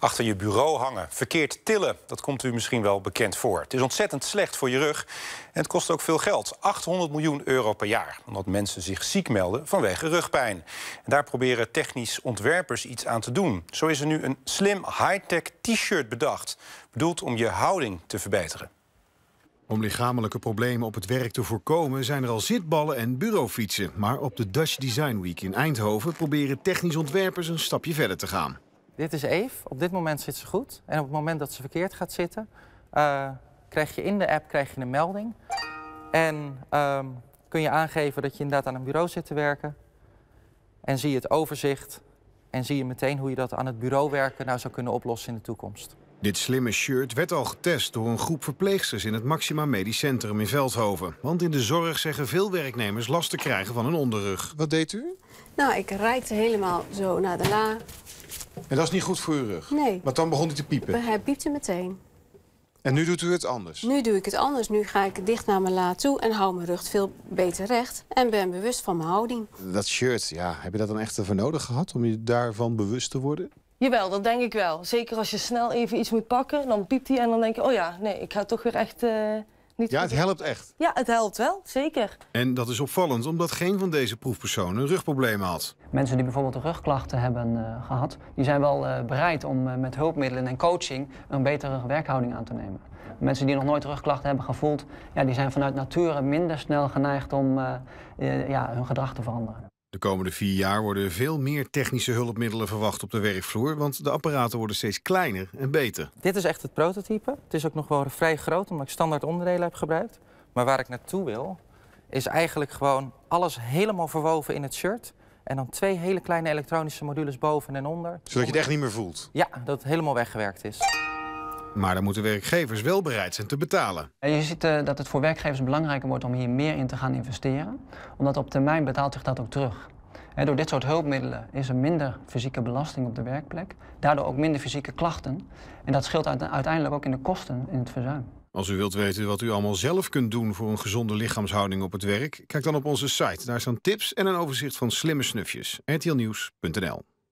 Achter je bureau hangen, verkeerd tillen, dat komt u misschien wel bekend voor. Het is ontzettend slecht voor je rug en het kost ook veel geld. 800 miljoen euro per jaar, omdat mensen zich ziek melden vanwege rugpijn. En daar proberen technisch ontwerpers iets aan te doen. Zo is er nu een slim high-tech t-shirt bedacht, bedoeld om je houding te verbeteren. Om lichamelijke problemen op het werk te voorkomen zijn er al zitballen en bureaufietsen. Maar op de Dutch Design Week in Eindhoven proberen technisch ontwerpers een stapje verder te gaan dit is Eve, op dit moment zit ze goed. En op het moment dat ze verkeerd gaat zitten, eh, krijg je in de app krijg je een melding. En ehm, kun je aangeven dat je inderdaad aan een bureau zit te werken. En zie je het overzicht en zie je meteen hoe je dat aan het bureau werken nou zou kunnen oplossen in de toekomst. Dit slimme shirt werd al getest door een groep verpleegsters in het Maxima Medisch Centrum in Veldhoven. Want in de zorg zeggen veel werknemers last te krijgen van een onderrug. Wat deed u? Nou, ik reikte helemaal zo naar de la, en dat is niet goed voor uw rug? Nee. Want dan begon hij te piepen? Maar hij piepte meteen. En nu doet u het anders? Nu doe ik het anders. Nu ga ik dicht naar mijn laad toe en hou mijn rug veel beter recht. En ben bewust van mijn houding. Dat shirt, ja. Heb je dat dan echt ervoor nodig gehad om je daarvan bewust te worden? Jawel, dat denk ik wel. Zeker als je snel even iets moet pakken, dan piept hij en dan denk je... oh ja, nee, ik ga toch weer echt... Eh, ja, het helpt echt. Ja, het helpt wel, zeker. En dat is opvallend, omdat geen van deze proefpersonen rugproblemen had. Mensen die bijvoorbeeld rugklachten hebben eh, gehad, die zijn wel eh, bereid om eh, met hulpmiddelen en coaching een betere werkhouding aan te nemen. Mensen die nog nooit rugklachten hebben gevoeld, ja, die zijn vanuit nature minder snel geneigd om ja, hun gedrag te veranderen. De komende vier jaar worden veel meer technische hulpmiddelen verwacht op de werkvloer, want de apparaten worden steeds kleiner en beter. Dit is echt het prototype. Het is ook nog wel vrij groot, omdat ik standaard onderdelen heb gebruikt. Maar waar ik naartoe wil, is eigenlijk gewoon alles helemaal verwoven in het shirt. En dan twee hele kleine elektronische modules boven en onder. Zodat je het echt niet meer voelt? Ja, dat het helemaal weggewerkt is. Maar dan moeten werkgevers wel bereid zijn te betalen. Je ziet eh, dat het voor werkgevers belangrijker wordt om hier meer in te gaan investeren. Omdat op termijn betaalt zich dat ook terug. door dit soort hulpmiddelen is er minder fysieke belasting op de werkplek. Daardoor ook minder fysieke klachten. En dat scheelt uiteindelijk ook in de kosten in het verzuim. Als u wilt weten wat u allemaal zelf kunt doen voor een gezonde lichaamshouding op het werk, kijk dan op onze site. Daar staan tips en een overzicht van slimme snufjes. rtlnieuws.nl